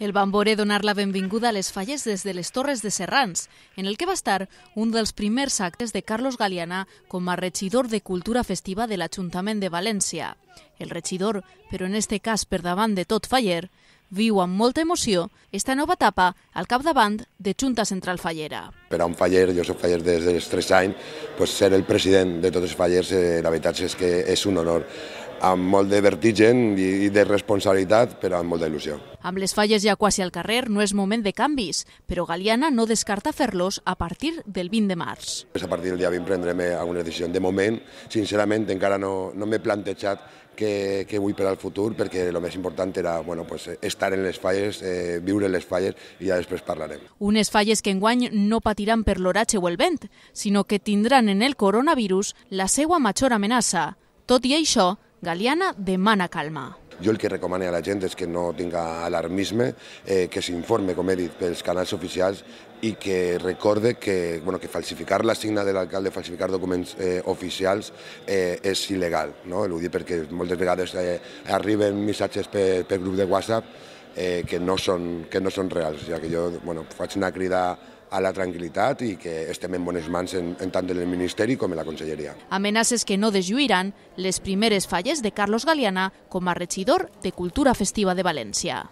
El van veure donar la benvinguda a les falles des de les Torres de Serrans, en el que va estar un dels primers actes de Carlos Galiana com a regidor de Cultura Festiva de l'Ajuntament de València. El regidor, però en este cas per davant de tot faller, viu amb molta emoció esta nova etapa al capdavant de Junta Central Fallera per a un faller, jo soc faller des dels 3 anys, pues ser el president de tots els fallers, eh, la veritat és que és un honor amb molt de vertigen i de responsabilitat, però amb molta il·lusió. Amb les falles ja quasi al carrer no és moment de canvis, però Galiana no descarta fer-los a partir del 20 de març. A partir del dia 20 prendrem eh, alguna decisió. De moment, sincerament, encara no, no m'he plantejat que, que vull per al futur, perquè el més important era bueno, pues, estar en les falles, eh, viure en les falles i ja després parlarem. Unes falles que enguany no patiran patiran per l'oratge o el vent, sinó que tindran en el coronavirus la seva major amenaça. Tot i això, Galiana demana calma. Jo el que recomano a la gent és que no tinga alarmisme, eh, que s'informe, com he dit, pels canals oficials i que recorde que, bueno, que falsificar la signa de l'alcalde, falsificar documents eh, oficials eh, és il·legal. No? Ho dic perquè moltes vegades eh, arriben missatges per, per grup de WhatsApp eh, que, no són, que no són reals, ja que jo bueno, faig una crida a la tranquil·litat i que estem en bones mans en, en tant del Ministeri com en la Conselleria. Amenaces que no desjuiran les primeres falles de Carlos Galiana com a regidor de Cultura Festiva de València.